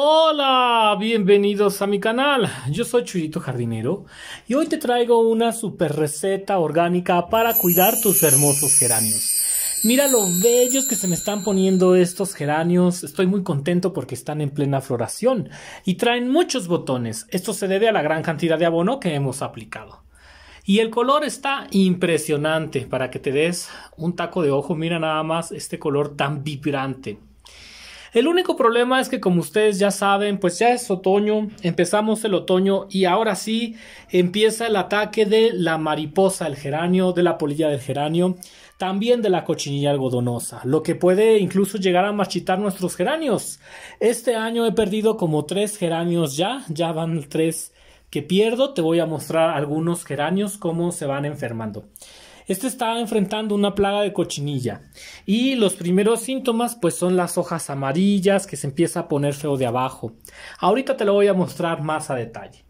Hola, bienvenidos a mi canal. Yo soy Chuyito Jardinero y hoy te traigo una super receta orgánica para cuidar tus hermosos geranios. Mira lo bellos que se me están poniendo estos geranios. Estoy muy contento porque están en plena floración y traen muchos botones. Esto se debe a la gran cantidad de abono que hemos aplicado. Y el color está impresionante para que te des un taco de ojo. Mira nada más este color tan vibrante. El único problema es que como ustedes ya saben, pues ya es otoño, empezamos el otoño y ahora sí empieza el ataque de la mariposa, el geranio, de la polilla del geranio, también de la cochinilla algodonosa, lo que puede incluso llegar a machitar nuestros geranios. Este año he perdido como tres geranios ya, ya van tres que pierdo, te voy a mostrar algunos geranios cómo se van enfermando. Este está enfrentando una plaga de cochinilla y los primeros síntomas pues son las hojas amarillas que se empieza a poner feo de abajo. Ahorita te lo voy a mostrar más a detalle.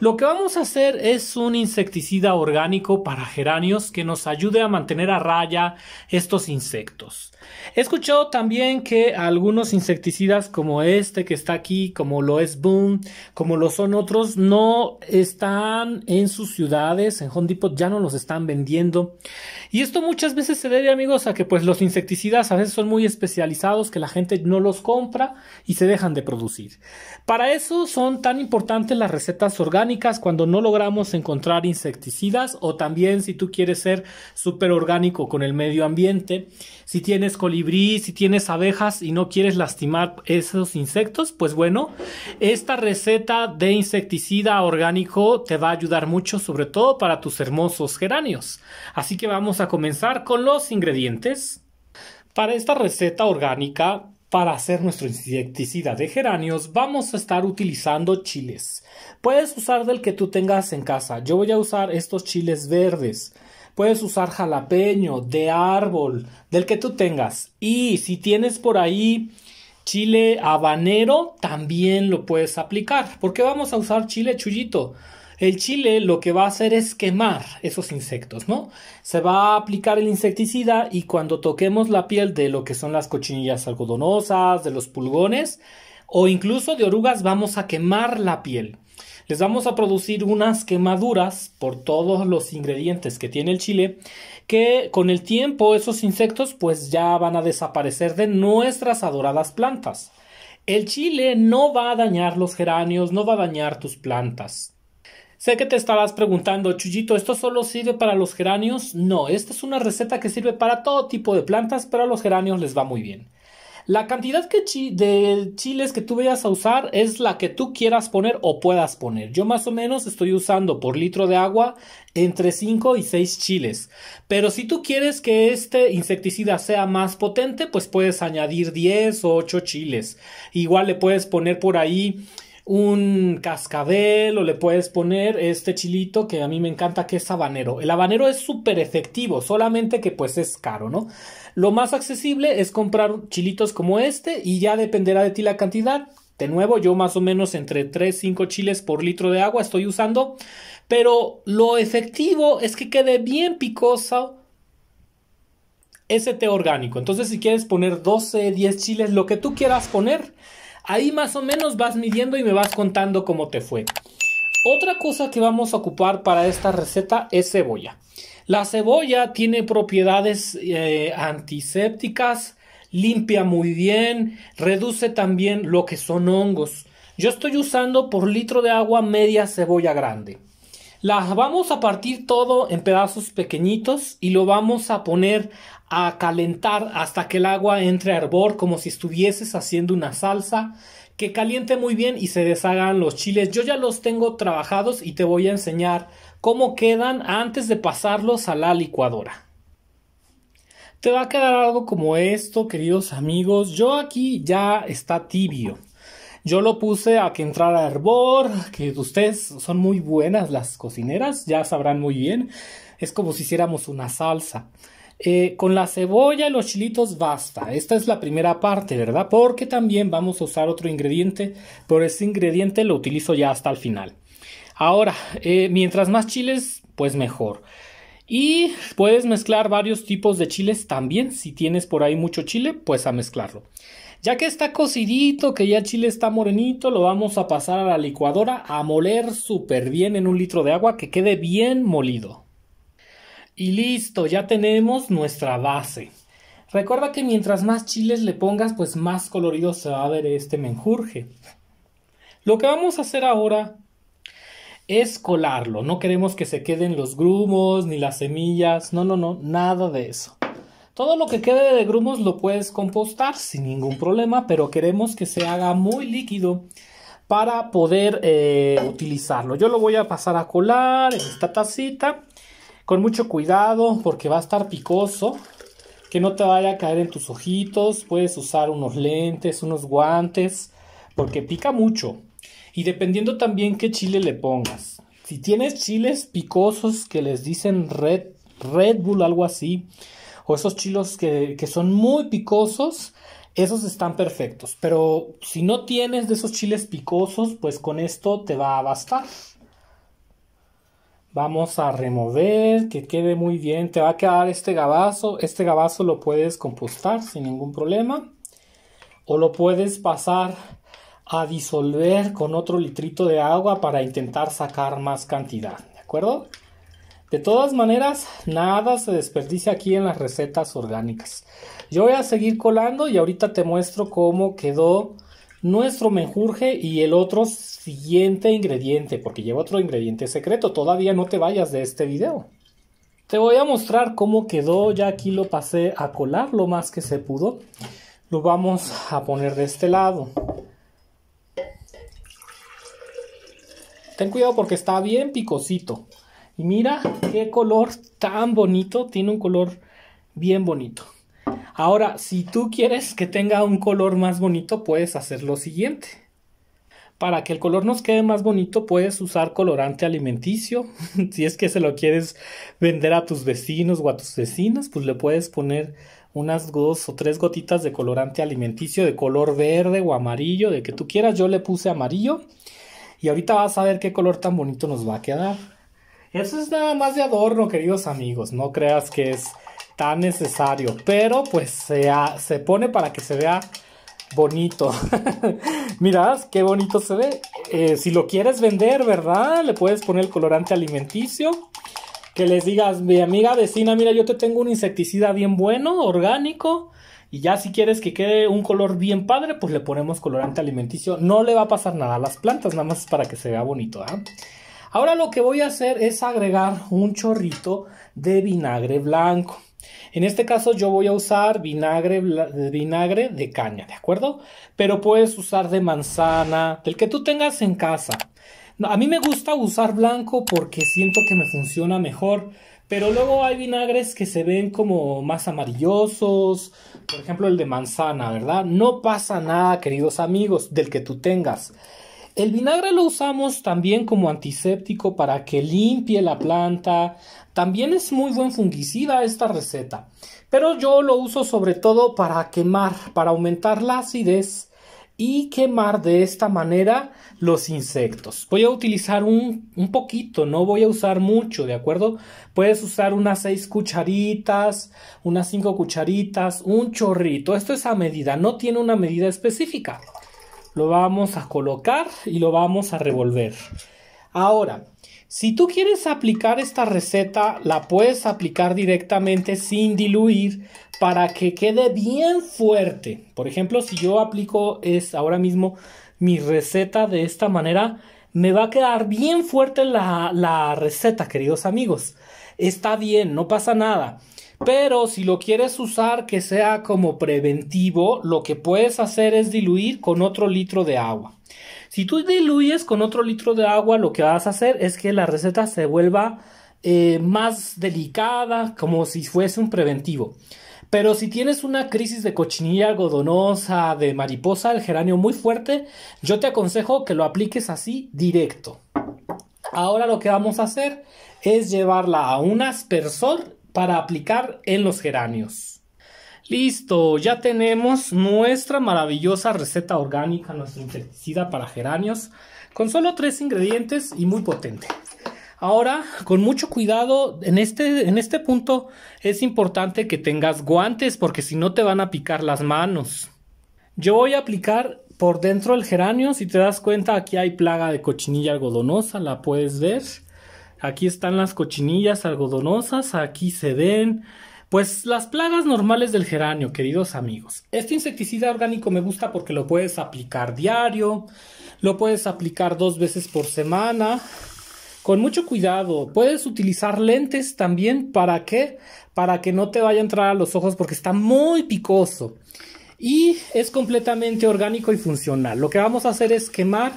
Lo que vamos a hacer es un insecticida orgánico para geranios que nos ayude a mantener a raya estos insectos. He escuchado también que algunos insecticidas como este que está aquí, como lo es Boom, como lo son otros, no están en sus ciudades, en Home Depot ya no los están vendiendo. Y esto muchas veces se debe, amigos, a que pues los insecticidas a veces son muy especializados que la gente no los compra y se dejan de producir. Para eso son tan importantes las recetas orgánicas cuando no logramos encontrar insecticidas o también si tú quieres ser súper orgánico con el medio ambiente, si tienes colibrí, si tienes abejas y no quieres lastimar esos insectos, pues bueno, esta receta de insecticida orgánico te va a ayudar mucho, sobre todo para tus hermosos geranios. Así que vamos a comenzar con los ingredientes. Para esta receta orgánica para hacer nuestro insecticida de geranios vamos a estar utilizando chiles. Puedes usar del que tú tengas en casa. Yo voy a usar estos chiles verdes. Puedes usar jalapeño, de árbol, del que tú tengas. Y si tienes por ahí chile habanero, también lo puedes aplicar. ¿por qué vamos a usar chile chullito. El chile lo que va a hacer es quemar esos insectos, ¿no? Se va a aplicar el insecticida y cuando toquemos la piel de lo que son las cochinillas algodonosas, de los pulgones o incluso de orugas, vamos a quemar la piel. Les vamos a producir unas quemaduras por todos los ingredientes que tiene el chile que con el tiempo esos insectos pues ya van a desaparecer de nuestras adoradas plantas. El chile no va a dañar los geranios, no va a dañar tus plantas. Sé que te estarás preguntando, Chuyito, ¿esto solo sirve para los geranios? No, esta es una receta que sirve para todo tipo de plantas, pero a los geranios les va muy bien. La cantidad de chiles que tú vayas a usar es la que tú quieras poner o puedas poner. Yo más o menos estoy usando por litro de agua entre 5 y 6 chiles. Pero si tú quieres que este insecticida sea más potente, pues puedes añadir 10 o 8 chiles. Igual le puedes poner por ahí un cascabel o le puedes poner este chilito que a mí me encanta que es habanero. El habanero es súper efectivo, solamente que pues es caro, ¿no? Lo más accesible es comprar chilitos como este y ya dependerá de ti la cantidad. De nuevo, yo más o menos entre 3, 5 chiles por litro de agua estoy usando, pero lo efectivo es que quede bien picoso ese té orgánico. Entonces, si quieres poner 12, 10 chiles, lo que tú quieras poner, Ahí más o menos vas midiendo y me vas contando cómo te fue. Otra cosa que vamos a ocupar para esta receta es cebolla. La cebolla tiene propiedades eh, antisépticas, limpia muy bien, reduce también lo que son hongos. Yo estoy usando por litro de agua media cebolla grande. La vamos a partir todo en pedazos pequeñitos y lo vamos a poner a calentar hasta que el agua entre a hervor como si estuvieses haciendo una salsa que caliente muy bien y se deshagan los chiles. Yo ya los tengo trabajados y te voy a enseñar cómo quedan antes de pasarlos a la licuadora. Te va a quedar algo como esto, queridos amigos. Yo aquí ya está tibio. Yo lo puse a que entrara a hervor, que ustedes son muy buenas las cocineras, ya sabrán muy bien. Es como si hiciéramos una salsa. Eh, con la cebolla y los chilitos basta. Esta es la primera parte, ¿verdad? Porque también vamos a usar otro ingrediente, pero ese ingrediente lo utilizo ya hasta el final. Ahora, eh, mientras más chiles, pues mejor. Y puedes mezclar varios tipos de chiles también. Si tienes por ahí mucho chile, pues a mezclarlo. Ya que está cocidito, que ya el chile está morenito, lo vamos a pasar a la licuadora a moler súper bien en un litro de agua que quede bien molido. Y listo, ya tenemos nuestra base. Recuerda que mientras más chiles le pongas, pues más colorido se va a ver este menjurje. Lo que vamos a hacer ahora es colarlo. No queremos que se queden los grumos ni las semillas. No, no, no, nada de eso. Todo lo que quede de grumos lo puedes compostar sin ningún problema, pero queremos que se haga muy líquido para poder eh, utilizarlo. Yo lo voy a pasar a colar en esta tacita con mucho cuidado porque va a estar picoso, que no te vaya a caer en tus ojitos, puedes usar unos lentes, unos guantes, porque pica mucho. Y dependiendo también qué chile le pongas. Si tienes chiles picosos que les dicen Red, Red Bull, algo así, o esos chilos que, que son muy picosos, esos están perfectos. Pero si no tienes de esos chiles picosos, pues con esto te va a bastar. Vamos a remover, que quede muy bien. Te va a quedar este gabazo. Este gabazo lo puedes compostar sin ningún problema. O lo puedes pasar a disolver con otro litrito de agua para intentar sacar más cantidad. ¿De acuerdo? De todas maneras, nada se desperdicia aquí en las recetas orgánicas. Yo voy a seguir colando y ahorita te muestro cómo quedó nuestro menjurje y el otro siguiente ingrediente, porque lleva otro ingrediente secreto. Todavía no te vayas de este video. Te voy a mostrar cómo quedó, ya aquí lo pasé a colar lo más que se pudo. Lo vamos a poner de este lado. Ten cuidado porque está bien picosito. Y mira qué color tan bonito, tiene un color bien bonito. Ahora, si tú quieres que tenga un color más bonito, puedes hacer lo siguiente. Para que el color nos quede más bonito, puedes usar colorante alimenticio. si es que se lo quieres vender a tus vecinos o a tus vecinas, pues le puedes poner unas dos o tres gotitas de colorante alimenticio de color verde o amarillo, de que tú quieras. Yo le puse amarillo y ahorita vas a ver qué color tan bonito nos va a quedar. Eso es nada más de adorno, queridos amigos. No creas que es tan necesario, pero pues se, se pone para que se vea bonito. Mirad qué bonito se ve. Eh, si lo quieres vender, ¿verdad? Le puedes poner el colorante alimenticio. Que les digas, mi amiga vecina, mira, yo te tengo un insecticida bien bueno, orgánico. Y ya si quieres que quede un color bien padre, pues le ponemos colorante alimenticio. No le va a pasar nada a las plantas, nada más para que se vea bonito. ¿ah? Ahora lo que voy a hacer es agregar un chorrito de vinagre blanco. En este caso yo voy a usar vinagre, de caña, ¿de acuerdo? Pero puedes usar de manzana, del que tú tengas en casa. A mí me gusta usar blanco porque siento que me funciona mejor, pero luego hay vinagres que se ven como más amarillosos, por ejemplo el de manzana, ¿verdad? No pasa nada, queridos amigos, del que tú tengas. El vinagre lo usamos también como antiséptico para que limpie la planta. También es muy buen fungicida esta receta. Pero yo lo uso sobre todo para quemar, para aumentar la acidez y quemar de esta manera los insectos. Voy a utilizar un, poquito, no voy a usar mucho, ¿de acuerdo? Puedes usar unas 6 cucharitas, unas 5 cucharitas, un chorrito. Esto es a medida, no tiene una medida específica lo vamos a colocar y lo vamos a revolver. Ahora, si tú quieres aplicar esta receta, la puedes aplicar directamente sin diluir para que quede bien fuerte. Por ejemplo, si yo aplico es ahora mismo mi receta de esta manera, me va a quedar bien fuerte la, la receta, queridos amigos. Está bien, no pasa nada. Pero si lo quieres usar que sea como preventivo, lo que puedes hacer es diluir con otro litro de agua. Si tú diluyes con otro litro de agua, lo que vas a hacer es que la receta se vuelva eh, más delicada, como si fuese un preventivo. Pero si tienes una crisis de cochinilla godonosa, de mariposa, el geranio muy fuerte, yo te aconsejo que lo apliques así directo. Ahora lo que vamos a hacer es llevarla a un aspersor para aplicar en los geranios. Listo, ya tenemos nuestra maravillosa receta orgánica, ...nuestra insecticida para geranios, con solo tres ingredientes y muy potente. Ahora, con mucho cuidado, en este, en este punto es importante que tengas guantes porque si no te van a picar las manos. Yo voy a aplicar por dentro del geranio, si te das cuenta aquí hay plaga de cochinilla algodonosa, la puedes ver aquí están las cochinillas algodonosas, aquí se ven, pues las plagas normales del geranio, queridos amigos. Este insecticida orgánico me gusta porque lo puedes aplicar diario, lo puedes aplicar dos veces por semana, con mucho cuidado. Puedes utilizar lentes también, ¿para qué? Para que no te vaya a entrar a los ojos porque está muy picoso. Y es completamente orgánico y funcional. Lo que vamos a hacer es quemar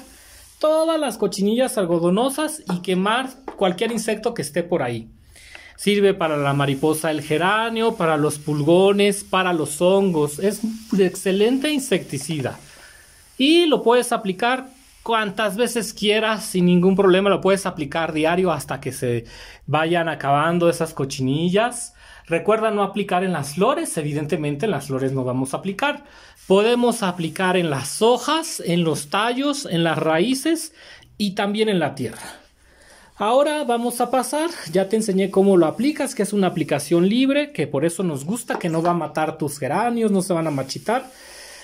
todas las cochinillas algodonosas y quemar cualquier insecto que esté por ahí. Sirve para la mariposa el geranio, para los pulgones, para los hongos. Es un excelente insecticida. Y lo puedes aplicar cuantas veces quieras sin ningún problema, lo puedes aplicar diario hasta que se vayan acabando esas cochinillas. Recuerda no aplicar en las flores, evidentemente en las flores no vamos a aplicar. Podemos aplicar en las hojas, en los tallos, en las raíces y también en la tierra. Ahora vamos a pasar, ya te enseñé cómo lo aplicas, que es una aplicación libre, que por eso nos gusta, que no va a matar tus geranios, no se van a machitar.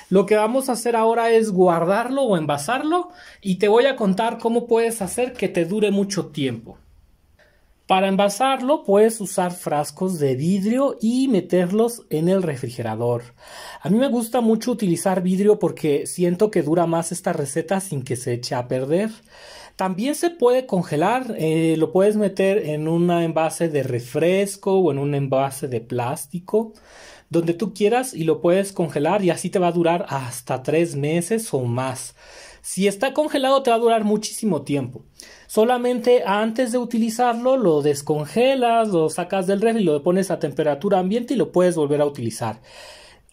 Lo que vamos a hacer ahora es guardarlo o envasarlo y te voy a contar cómo puedes hacer que te dure mucho tiempo. Para envasarlo puedes usar frascos de vidrio y meterlos en el refrigerador. A mí me gusta mucho utilizar vidrio porque siento que dura más esta receta sin que se eche a perder. También se puede congelar, eh, lo puedes meter en un envase de refresco o en un envase de plástico, donde tú quieras y lo puedes congelar y así te va a durar hasta tres meses o más. Si está congelado te va a durar muchísimo tiempo. Solamente antes de utilizarlo lo descongelas, lo sacas del refri, lo pones a temperatura ambiente y lo puedes volver a utilizar.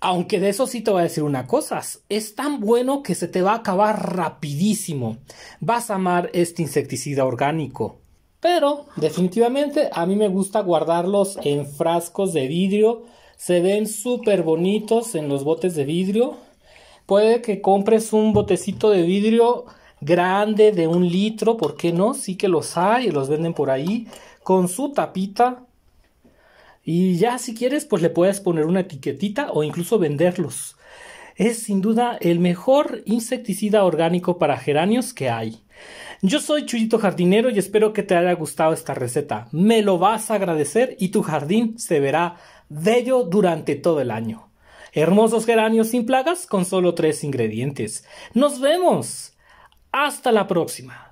Aunque de eso sí te voy a decir una cosa, es tan bueno que se te va a acabar rapidísimo. Vas a amar este insecticida orgánico. Pero definitivamente a mí me gusta guardarlos en frascos de vidrio. Se ven súper bonitos en los botes de vidrio. Puede que compres un botecito de vidrio grande de un litro, ¿por qué no? Sí que los hay, y los venden por ahí. Con su tapita y ya si quieres, pues le puedes poner una etiquetita o incluso venderlos. Es sin duda el mejor insecticida orgánico para geranios que hay. Yo soy Chuyito Jardinero y espero que te haya gustado esta receta. Me lo vas a agradecer y tu jardín se verá bello durante todo el año. Hermosos geranios sin plagas con solo tres ingredientes. Nos vemos. Hasta la próxima.